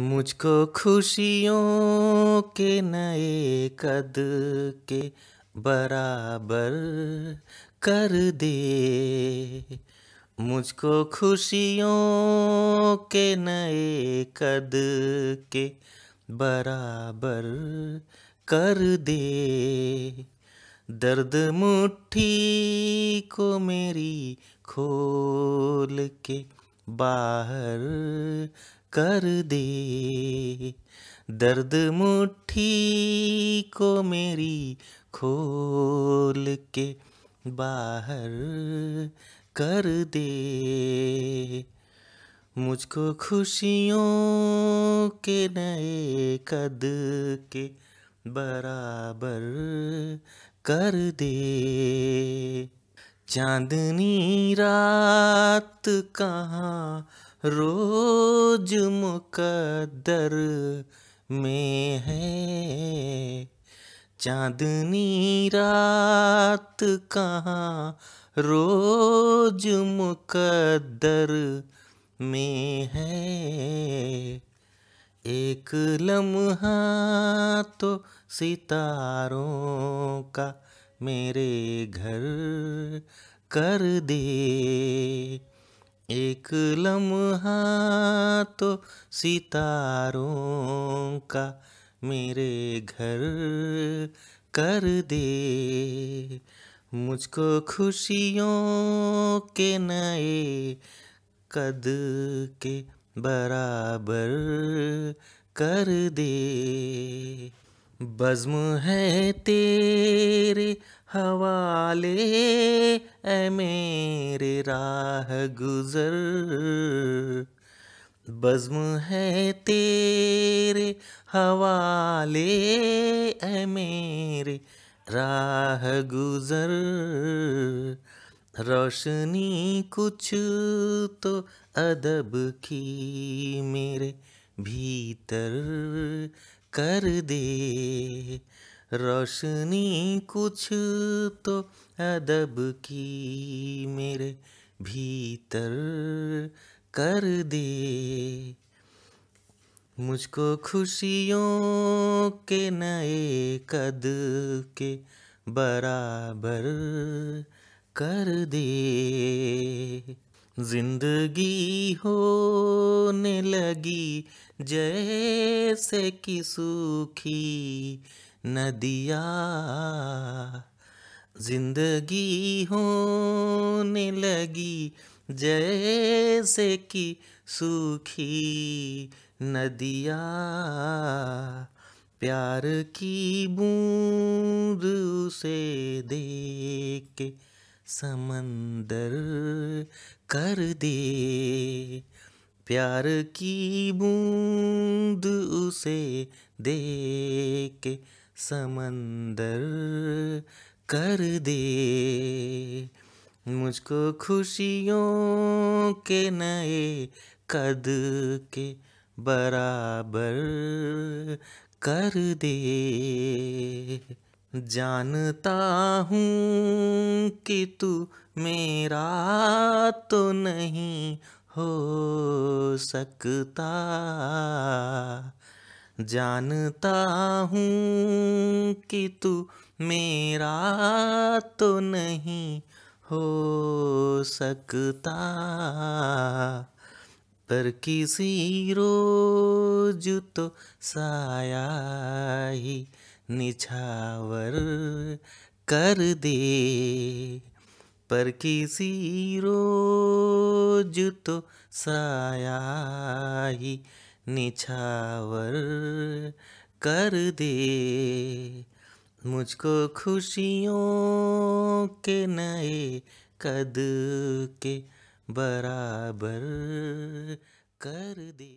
मुझको खुशियों के नए कद के बराबर कर दे मुझको खुशियों के नए कद के बराबर कर दे दर्द मुट्ठी को मेरी खोल के बाहर कर दे दर्द मुट्ठी को मेरी खोल के बाहर कर दे मुझको खुशियों के नए कद के बराबर कर दे चांदनी रात कहाँ रो रोज मुकदर में है चांदनी रात कहाँ रोज मुकदर में है एक लम्हा तो सितारों का मेरे घर कर दे एक लम्हा तो सितारों का मेरे घर कर दे मुझको खुशियों के नए कद के बराबर कर दे बज़्म है तेरे हवाले ए मेरे राह गुजर बज्म है तेरे हवाले ए मेरे राह गुजर रोशनी कुछ तो अदब की मेरे भीतर कर दे रोशनी कुछ तो अदब की मेरे भीतर कर दे मुझको खुशियों के नए कद के बराबर कर दे जिंदगी होने लगी जैसे कि सूखी न दिया जिंदगी होने लगी जैसे कि सूखी नदिया प्यार की बूंद उसे देख समंदर कर दे प्यार की बूंद उसे देख समंदर कर दे मुझको खुशियों के नए कद के बराबर कर दे जानता हूँ कि तू मेरा तो नहीं हो सकता जानता हूँ कि तू मेरा तो नहीं हो सकता पर किसी रोज तो साया ही निछावर कर दे पर किसी रोज तो साया ही निछावर कर दे मुझको खुशियों के नए कद के बराबर कर दे